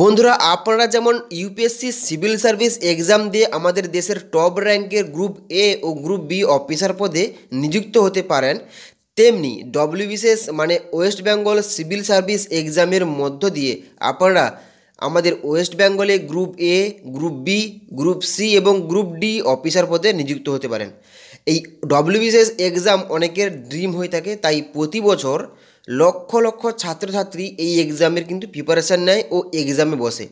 বন্ধুরা আপনারা যেমন ইউপিএসসি সিভিল সার্ভিস এক্সাম দিয়ে আমাদের দেশের টপ র্যাঙ্কের গ্রুপ এ ও গ্রুপ বি অফিসার পদে নিযুক্ত হতে পারেন তেমনি ডব্লিউবিসিএস মানে ওয়েস্ট বেঙ্গল সিভিল সার্ভিস এক্সামের মধ্য দিয়ে আপনারা আমাদের ওয়েস্ট বেঙ্গলে group A group B group C এবং গ্রুপ ডি অফিসার পদে নিযুক্ত হতে পারেন এই ডব্লিউবিসিএস এক্সাম অনেকের ড্রিম হয়ে থাকে তাই প্রতি বছর লক্ষ লক্ষ ছাত্রছাত্রী এই এক্সামের কিন্তু প্রিপারেশান নেয় ও এক্সামে বসে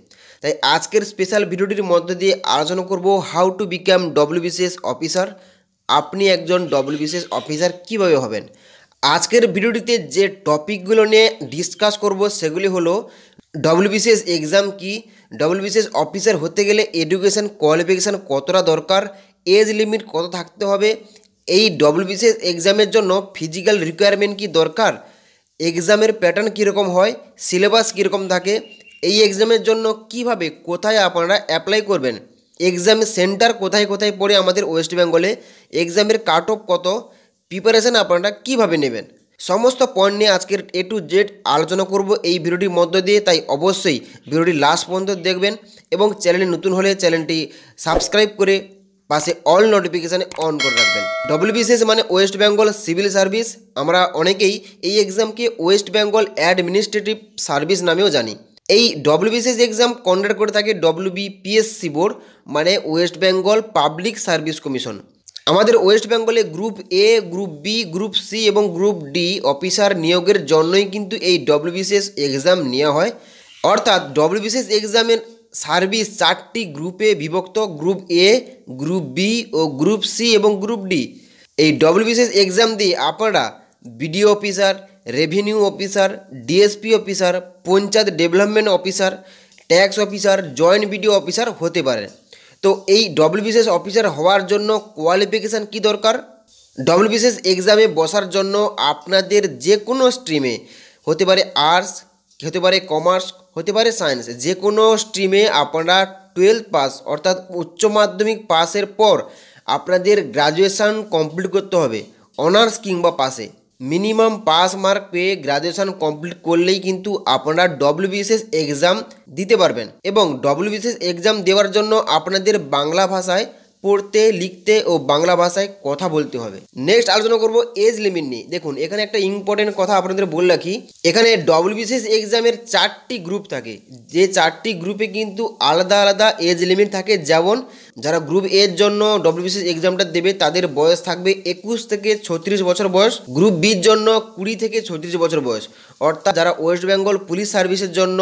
তাই আজকের স্পেশাল ভিডিওটির মধ্য দিয়ে আলোচনা করব how to become WBCS officer আপনি একজন ডব্লিউবিসিএস অফিসার কিভাবে হবেন আজকের ভিডিওটিতে যে টপিকগুলো নিয়ে ডিসকাস করব সেগুলি হলো ডব্লিউবিসিএস এক্সাম কি ডব্লিউবিসিএস অফিসার হতে গেলে এডুকেশন কোয়ালিফিকেশান কতটা দরকার এজ লিমিট কত থাকতে হবে এই ডব্লিউবিসিএস এক্সামের জন্য ফিজিক্যাল রিকোয়ারমেন্ট কি দরকার এক্সামের প্যাটার্ন কীরকম হয় সিলেবাস কীরকম থাকে এই এক্সামের জন্য কিভাবে কোথায় আপনারা অ্যাপ্লাই করবেন এক্সাম সেন্টার কোথায় কোথায় পড়ে আমাদের ওয়েস্ট বেঙ্গলে এক্সামের কাট অফ কত প্রিপারেশান আপনারা কিভাবে নেবেন সমস্ত পয়েন্ট নিয়ে আজকের এ টু জেড আলোচনা করব এই ভিডিওটির মধ্য দিয়ে তাই অবশ্যই ভিডিওটি লাস্ট পর্যন্ত দেখবেন এবং চ্যানেলে নতুন হলে চ্যানেলটি সাবস্ক্রাইব করে পাশে অল নোটিফিকেশানে অন করে রাখবেন ডব্লিউবিসিএস মানে ওয়েস্ট বেঙ্গল সিভিল সার্ভিস আমরা অনেকেই এই এক্সামকে ওয়েস্ট বেঙ্গল অ্যাডমিনিস্ট্রেটিভ সার্ভিস নামেও জানি এই ডব্লিউবিসিএস এক্সাম কন্ডাক্ট করে থাকে ডব্লিউবিপিএসসি বোর্ড মানে West Bengal public service commission আমাদের ওয়েস্ট বেঙ্গলে group A group B group C এবং গ্রুপ ডি অফিসার নিয়োগের জন্যই কিন্তু এই ডব্লিউবিসিএস এক্সাম নেওয়া হয় অর্থাৎ ডব্লিউবিসিএস এক্সামের সার্ভিস চারটি গ্রুপে বিভক্ত গ্রুপ এ গ্রুপ বি ও গ্রুপ সি এবং গ্রুপ ডি এই ডব্লিউবিসিএস এক্সাম দিয়ে আপনারা BDO officer revenue officer DSP officer panchayat development officer tax officer joint BDO officer হতে পারে তো এই ডব্লিউবিসিএস অফিসার হওয়ার জন্য কোয়ালিফিকেশান কি দরকার ডব্লিউবিসিএস এক্সামে বসার জন্য আপনাদের যে কোনো স্ট্রিমে হতে পারে আর্টস হতে পারে কমার্স হতে পারে সায়েন্স যে কোনো স্ট্রিমে আপনারা টুয়েলভ পাস অর্থাৎ উচ্চ মাধ্যমিক পাসের পর আপনাদের গ্রাজুয়েশান কমপ্লিট করতে হবে অনার্স কিংবা পাসে মিনিমাম পাস মার্ক পেয়ে গ্রাজুয়েশান কমপ্লিট করলেই কিন্তু আপনারা বিএসএস এক্সাম দিতে পারবেন এবং বিএসএস এক্সাম দেওয়ার জন্য আপনাদের বাংলা ভাষায় পড়তে লিখতে ও বাংলা ভাষায় কথা বলতে হবে নেক্সট আলোচনা করব এজ লিমিট নিয়ে দেখুন এখানে একটা ইম্পর্টেন্ট কথা আপনাদের বলে রাখি এখানে বিসিএস এক্সামের চারটি গ্রুপ থাকে যে চারটি গ্রুপে কিন্তু আলাদা আলাদা এজ লিমিট থাকে যেমন যারা গ্রুপ এর জন্য বিসিএস এক্সামটা দেবে তাদের বয়স থাকবে একুশ থেকে ছত্রিশ বছর বয়স গ্রুপ বির জন্য কুড়ি থেকে ছত্রিশ বছর বয়স অর্থাৎ যারা ওয়েস্ট বেঙ্গল পুলিশ সার্ভিসের জন্য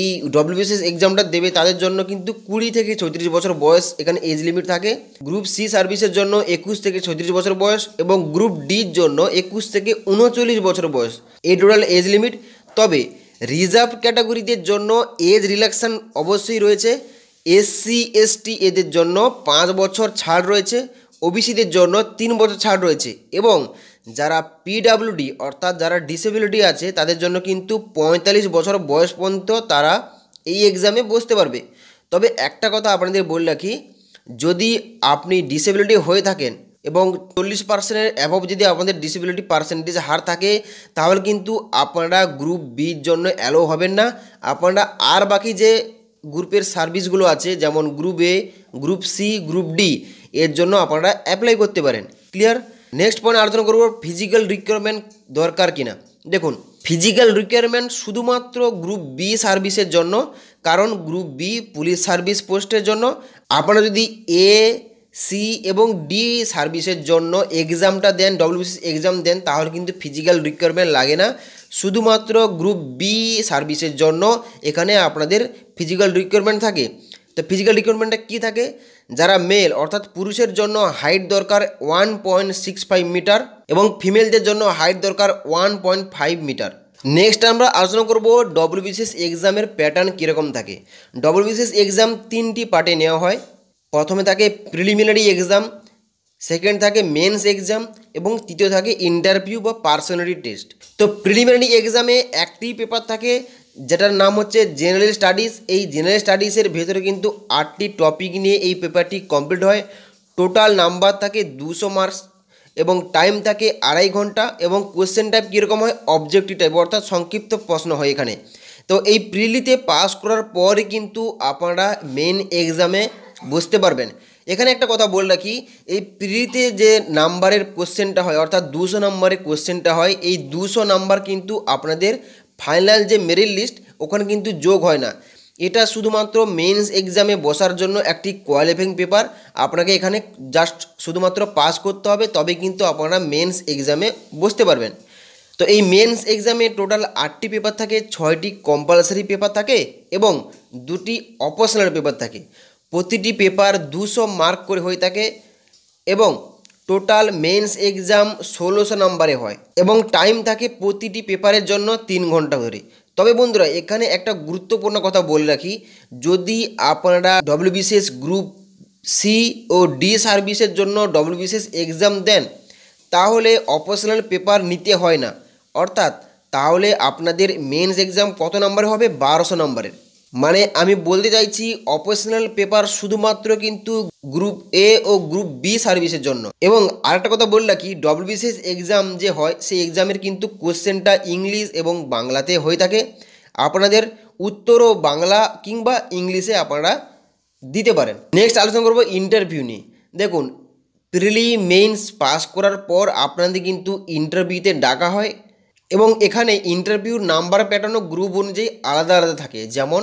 এই ডব্লিউবিসিএস এক্সামটা দেবে তাদের জন্য কিন্তু কুড়ি থেকে ছত্রিশ বছর বয়স এখানে এজ লিমিট থাকে গ্রুপ সি সার্ভিসের জন্য একুশ থেকে ছত্রিশ বছর বয়স এবং গ্রুপ ডির জন্য একুশ থেকে উনচল্লিশ বছর বয়স এই টোটাল এজ লিমিট তবে রিজার্ভ ক্যাটাগরিদের জন্য এজ রিল্যাক্সেশন অবশ্যই রয়েছে এসসি এসটি এদের জন্য পাঁচ বছর ছাড় রয়েছে ওবিসিদের জন্য তিন বছর ছাড় রয়েছে এবং যারা পিডাব্লিউডি অর্থাৎ যারা ডিসেবিলিটি আছে তাদের জন্য কিন্তু পঁয়তাল্লিশ বছর বয়স পর্যন্ত তারা এই এক্সামে বসতে পারবে তবে একটা কথা আপনাদের বলে রাখি যদি আপনি ডিসেবিলিটি হয়ে থাকেন এবং চল্লিশ পার্সেন্টের অ্যাভব যদি আপনাদের ডিসেবিলিটি পার্সেন্টেজ হার থাকে তাহলে কিন্তু আপনারা গ্রুপ বির জন্য অ্যালো হবেন না আপনারা আর বাকি যে গ্রুপের সার্ভিসগুলো আছে যেমন group A group C group D এর জন্য আপনারা অ্যাপ্লাই করতে পারেন ক্লিয়ার নেক্সট পয়েন্ট আলোচনা করব ফিজিক্যাল রিকোয়ারমেন্ট দরকার কিনা দেখুন ফিজিক্যাল রিকোয়ারমেন্ট শুধুমাত্র গ্রুপ বি সার্ভিসের জন্য কারণ গ্রুপ বি পুলিশ সার্ভিস পোস্টের জন্য আপনারা যদি এ সি এবং ডি সার্ভিসের জন্য এক্সামটা দেন ডব্লিউবিসি এক্সাম দেন তাহলে কিন্তু ফিজিক্যাল রিকোয়ারমেন্ট লাগে না শুধুমাত্র গ্রুপ বি সার্ভিসের জন্য এখানে আপনাদের ফিজিক্যাল রিকোয়ারমেন্ট থাকে তো ফিজিক্যাল রিকোয়ারমেন্টটা কী থাকে যারা মেল অর্থাৎ পুরুষের জন্য হাইট দরকার one point six five metre এবং ফিমেলদের জন্য হাইট দরকার one point five metre next আমরা আলোচনা করব ডব্লিউবিসিএস এক্সামের প্যাটার্ন কীরকম থাকে ডব্লিউবিসিএস এক্সাম তিনটি পার্টে নেওয়া হয় প্রথমে থাকে প্রিলিমিনারি এক্সাম সেকেন্ড থাকে মেন্স এক্সাম এবং তৃতীয় থাকে ইন্টারভিউ বা পার্সোনালি টেস্ট তো প্রিলিমিনারি এক্সামে একটি পেপার থাকে যেটার নাম হচ্ছে জেনারেল স্টাডিজ এই জেনারেল স্টাডিজের ভেতরে কিন্তু আটটি টপিক নিয়ে এই পেপারটি কমপ্লিট হয় টোটাল নাম্বার থাকে দুশো মার্কস এবং টাইম থাকে আড়াই ঘন্টা এবং কোয়েশ্চেন টাইপ কীরকম হয় অবজেক্টিভ টাইপ অর্থাৎ সংক্ষিপ্ত প্রশ্ন হয় এখানে তো এই প্রিলিতে পাস করার পরে কিন্তু আপনারা মেন এক্সামে বুঝতে পারবেন এখানে একটা কথা বলে রাখি এই প্রিলিতে যে নাম্বারের কোশ্চেনটা হয় অর্থাৎ দুশো নাম্বারের কোশ্চেনটা হয় এই দুশো নাম্বার কিন্তু আপনাদের ফাইনাল যে মেরিট লিস্ট ওখানে কিন্তু যোগ হয় না এটা শুধুমাত্র মেন্স এক্সামে বসার জন্য একটি কোয়ালিফাইং পেপার আপনাকে এখানে জাস্ট শুধুমাত্র পাস করতে হবে তবে কিন্তু আপনারা মেন্স এক্সামে বসতে পারবেন তো এই মেন্স এক্সামে টোটাল আটটি পেপার থাকে ছয়টি কম্পালসারি পেপার থাকে এবং দুটি অপশনাল পেপার থাকে প্রতিটি পেপার দুশো মার্ক করে হয়ে থাকে এবং টোটাল মেন্স এক্সাম ষোলোশো নম্বরে হয় এবং টাইম থাকে প্রতিটি পেপারের জন্য তিন ঘন্টা ধরে তবে বন্ধুরা এখানে একটা গুরুত্বপূর্ণ কথা বলে রাখি যদি আপনারা ডব্লিউবিসিএস গ্রুপ সি ও ডি সার্ভিসের জন্য ডব্লিউবিসিএস এক্সাম দেন তাহলে অপারেশনাল পেপার নিতে হয় না অর্থাৎ তাহলে আপনাদের মেন্স এক্সাম কত নম্বরে হবে বারোশো নম্বরের মানে আমি বলতে চাইছি অপারেশনাল পেপার শুধুমাত্র কিন্তু গ্রুপ এ ও গ্রুপ বি সার্ভিসের জন্য এবং আরেকটা কথা বললাম কি ডব্লিউবিসিএস এক্সাম যে হয় সেই এক্সামের কিন্তু কোশ্চেনটা ইংলিশ এবং বাংলাতে হয়ে থাকে আপনাদের উত্তর ও বাংলা কিংবা ইংলিশে আপনারা দিতে পারেন নেক্সট আলোচনা করবো ইন্টারভিউ নিয়ে দেখুন প্রিলি মেইনস পাস করার পর আপনাদের কিন্তু ইন্টারভিউতে ডাকা হয় এবং এখানে ইন্টারভিউর নাম্বার প্যাটার্নও গ্রুপ অনুযায়ী আলাদা আলাদা থাকে যেমন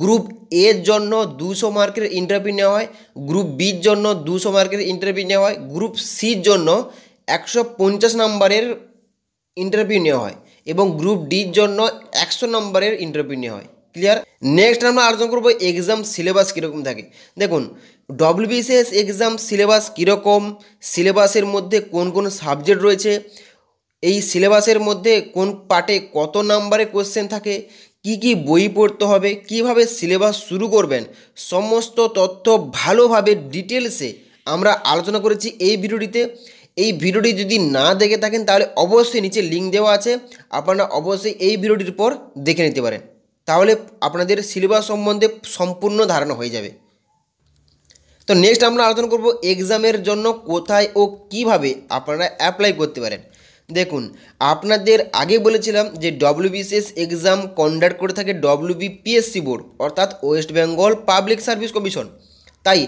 গ্রুপ এর জন্য দুশো মার্কের ইন্টারভিউ নেওয়া হয় গ্রুপ বির জন্য দুশো মার্কের ইন্টারভিউ নেওয়া হয় গ্রুপ সির জন্য একশো পঞ্চাশ নম্বরের ইন্টারভিউ নেওয়া হয় এবং গ্রুপ ডির জন্য একশো নাম্বারের ইন্টারভিউ নেওয়া হয় ক্লিয়ার নেক্সট আমরা আলোচনা করবো এক্সাম সিলেবাস কীরকম থাকে দেখুন ডব্লিউবিসিএস এক্সাম সিলেবাস কীরকম সিলেবাসের মধ্যে কোন কোন সাবজেক্ট রয়েছে এই সিলেবাসের মধ্যে কোন পার্টে কত নাম্বারে কোশ্চেন থাকে কি কি বই পড়তে হবে কিভাবে সিলেবাস শুরু করবেন সমস্ত তথ্য ভালোভাবে ডিটেলসে আমরা আলোচনা করেছি এই ভিডিওটিতে এই ভিডিওটি যদি না দেখে থাকেন তাহলে অবশ্যই নিচে লিঙ্ক দেওয়া আছে আপনারা অবশ্যই এই ভিডিওটির পর দেখে নিতে পারেন তাহলে আপনাদের সিলেবাস সম্বন্ধে সম্পূর্ণ ধারণা হয়ে যাবে তো নেক্সট আমরা আলোচনা করব এক্সামের জন্য কোথায় ও কিভাবে আপনারা অ্যাপ্লাই করতে পারেন দেখুন আপনাদের আগে বলেছিলাম যে ডব্লিউবিসিএস এক্সাম কন্ডাক্ট করে থাকে ডব্লিউবিপিএসসি বোর্ড অর্থাৎ West Bengal public service commission তাই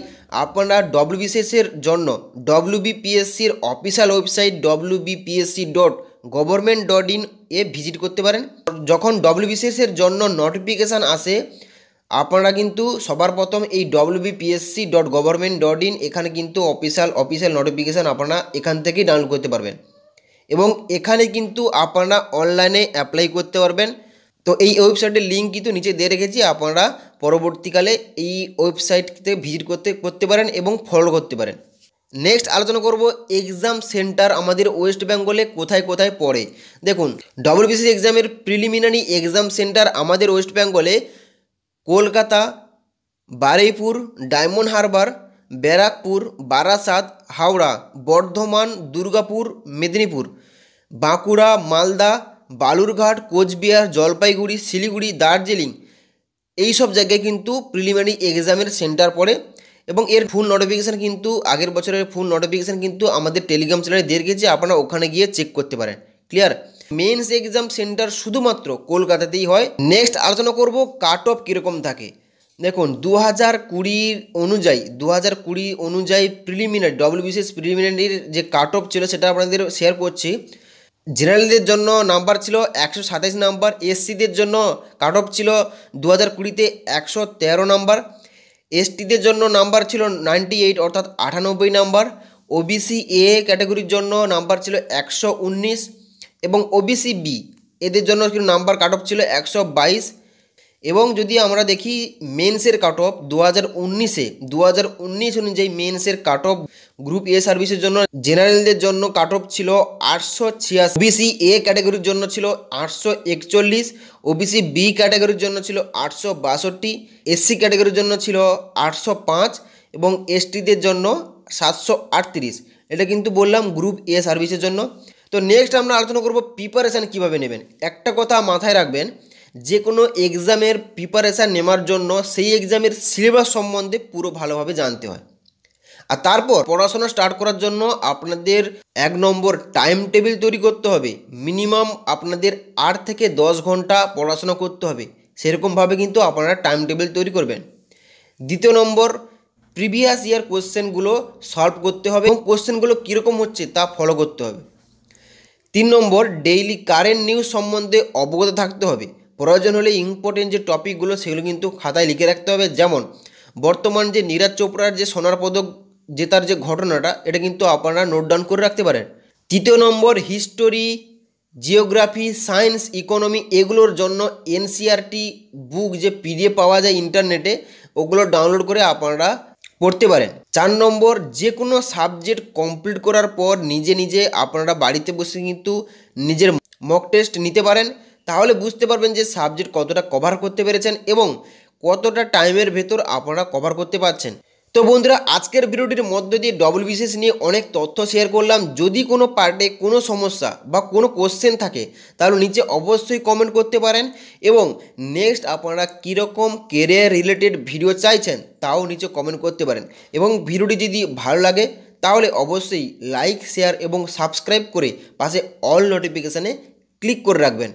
আপনারা ডব্লিউবিসিএসের জন্য ডব্লিউবিপিএসসির official website WBPSC dot government dot in এ ভিজিট করতে পারেন যখন ডব্লিউবিসিএসের জন্য নোটিফিকেশান আসে আপনারা কিন্তু সবার প্রথম এই WBPSC dot government dot in এখানে কিন্তু অফিসিয়াল অফিসিয়াল নোটিফিকেশান আপনারা এখান থেকেই ডাউনলোড করতে পারবেন এবং এখানে কিন্তু আপনারা অনলাইনে অ্যাপ্লাই করতে পারবেন তো এই ওয়েবসাইটের লিঙ্ক কিন্তু নিচে দিয়ে রেখেছি আপনারা পরবর্তীকালে এই ওয়েবসাইটতে ভিজিট করতে করতে পারেন এবং ফলো করতে পারেন নেক্সট আলোচনা করব এক্সাম সেন্টার আমাদের ওয়েস্ট বেঙ্গলে কোথায় কোথায় পড়ে দেখুন ডব্লিউবিসি এক্সামের প্রিলিমিনারি এক্সাম সেন্টার আমাদের ওয়েস্ট বেঙ্গলে কলকাতা বারেইপুর ডায়মন্ড হারবার ব্যারাকপুর বারাসাত হাওড়া বর্ধমান দুর্গাপুর মেদিনীপুর বাঁকুড়া মালদা বালুরঘাট কোচবিহার জলপাইগুড়ি শিলিগুড়ি দার্জিলিং এই সব জায়গায় কিন্তু প্রিলিমিনারি এক্সামের সেন্টার পড়ে এবং এর ফুল নোটিফিকেশান কিন্তু আগের বছরের ফুল নোটিফিকেশান কিন্তু আমাদের টেলিগ্রাম চ্যানেলে দিয়ে গেছে আপনারা ওখানে গিয়ে চেক করতে পারেন ক্লিয়ার মেন্স এক্সাম সেন্টার শুধুমাত্র কলকাতাতেই হয় নেক্সট আলোচনা করব কাট অফ কীরকম থাকে দেখুন দু হাজার কুড়ির অনুযায়ী দু হাজার কুড়ি অনুযায়ী প্রিলিমিনারি ডব্লিউবিসিএস প্রিলিমিনারির যে কাট অফ ছিল সেটা আপনাদের শেয়ার করছি জেনারেলদের জন্য নাম্বার ছিল একশো সাতাইশ নাম্বার এসসিদের জন্য কাট অফ ছিল দু হাজার কুড়িতে একশো তেরো নাম্বার এসটিদের জন্য নাম্বার ছিল নাইনটি এইট অর্থাৎ আটানব্বই নাম্বার ওবিসি এ ক্যাটাগরির জন্য নাম্বার ছিল একশো উনিশ এবং ওবিসি বি এদের জন্য কিন্তু নাম্বার কাট অফ ছিল একশো বাইশ এবং যদি আমরা দেখি মেন্সের কাট অফ দু হাজার উনিশে দু হাজার উনিশ অনুযায়ী মেন্সের কাট অফ গ্রুপ এ সার্ভিসের জন্য জেনারেলদের জন্য কাট অফ ছিল আটশো ছিয়াশি ওবিসি এ ক্যাটাগরির জন্য ছিল আটশো একচল্লিশ ওবিসি বি ক্যাটাগরির জন্য ছিল আটশো বাষট্টি এসসি ক্যাটাগরির জন্য ছিল আটশো পাঁচ এবং এসটিদের জন্য সাতশো আটত্রিশ এটা কিন্তু বললাম গ্রুপ এ সার্ভিসের জন্য তো নেক্সট আমরা আলোচনা করব প্রিপারেশান কীভাবে নেবেন একটা কথা মাথায় রাখবেন যে কোনো এক্সামের প্রিপারেশান নেওয়ার জন্য সেই এক্সামের সিলেবাস সম্বন্ধে পুরো ভালোভাবে জানতে হয় আর তারপর পড়াশোনা স্টার্ট করার জন্য আপনাদের এক নম্বর টাইম টেবিল তৈরি করতে হবে মিনিমাম আপনাদের আট থেকে দশ ঘন্টা পড়াশোনা করতে হবে সেরকমভাবে কিন্তু আপনারা টাইম টেবিল তৈরি করবেন দ্বিতীয় নম্বর প্রিভিয়াস ইয়ার কোশ্চেনগুলো সলভ করতে হবে এবং কোশ্চেনগুলো কীরকম হচ্ছে তা ফলো করতে হবে তিন নম্বর ডেইলি কারেন্ট নিউজ সম্বন্ধে অবগত থাকতে হবে প্রয়োজন হলে ইম্পর্টেন্ট যে টপিকগুলো সেগুলো কিন্তু খাতায় লিখে রাখতে হবে যেমন বর্তমান যে নীরাজ চোপড়ার যে সোনার পদক জেতার যে ঘটনাটা এটা কিন্তু আপনারা নোট ডাউন করে রাখতে পারেন তৃতীয় নম্বর হিস্টোরি জিওগ্রাফি সায়েন্স ইকোনমি এগুলোর জন্য এনসিআরটি বুক e যে পিডিএফ পাওয়া যায় ইন্টারনেটে ওগুলো ডাউনলোড করে আপনারা পড়তে পারেন চার নম্বর যে কোনো সাবজেক্ট কমপ্লিট করার পর নিজে নিজে আপনারা বাড়িতে বসে কিন্তু নিজের মক টেস্ট নিতে পারেন তাহলে বুঝতে পারবেন যে সাবজেক্ট কতটা কভার করতে পেরেছেন এবং কতটা টাইমের ভেতর আপনারা কভার করতে পারছেন তো বন্ধুরা আজকের ভিডিওটির মধ্য দিয়ে ডবল বিশেষ নিয়ে অনেক তথ্য শেয়ার করলাম যদি কোনো পার্টে কোনো সমস্যা বা কোনো কোশ্চেন থাকে তাহলে নিচে অবশ্যই কমেন্ট করতে পারেন এবং নেক্সট আপনারা কীরকম কেরিয়ার রিলেটেড ভিডিও চাইছেন তাও নিচে কমেন্ট করতে পারেন এবং ভিডিওটি যদি ভালো লাগে তাহলে অবশ্যই লাইক শেয়ার এবং সাবস্ক্রাইব করে পাশে অল নোটিফিকেশানে ক্লিক করে রাখবেন